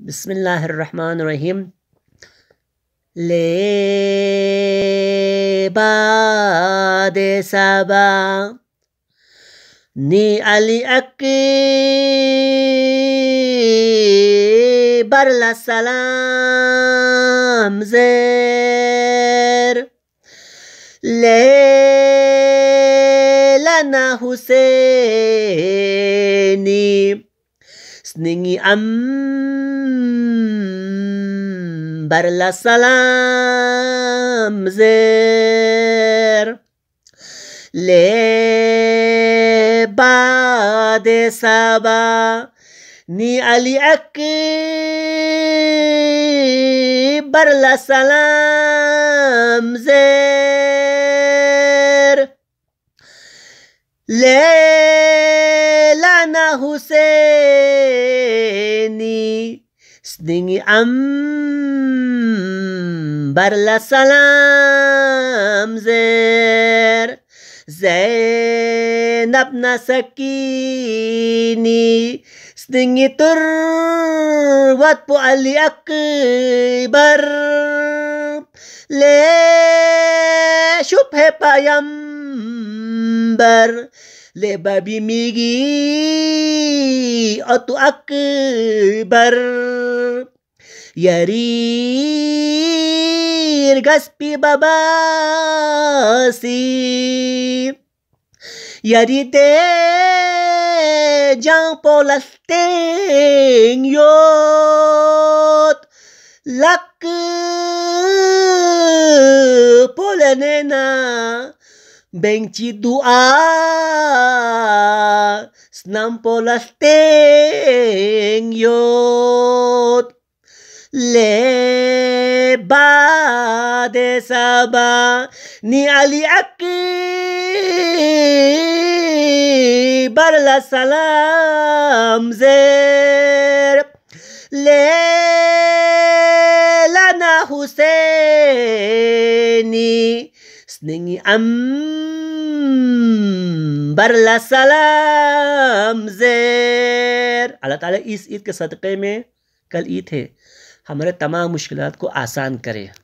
بسم الله الرحمن الرحيم لي بعد سبا ني علي أكي برلا سلام زير لنا حسيني سنيني أم پیغمبر لسلام زیر لی بعد سبا نی علی اکبر لسلام زیر ليلانا حسيني Sdingi ambar la salam zer Zainab nasakini Sdingi turwat pu ali akbar Le shubhe payambar Le babi migi Atu akbar Yarir gaspi babasi Yari de jang polas ting yot Lak polenena Lak benci dua snam polasteng yot le ba de saba ni ali aki bar la salam zer le lana huseni زیر اللہ تعالیٰ اس عید کے صدقے میں کل عید ہے ہمارے تمام مشکلات کو آسان کرے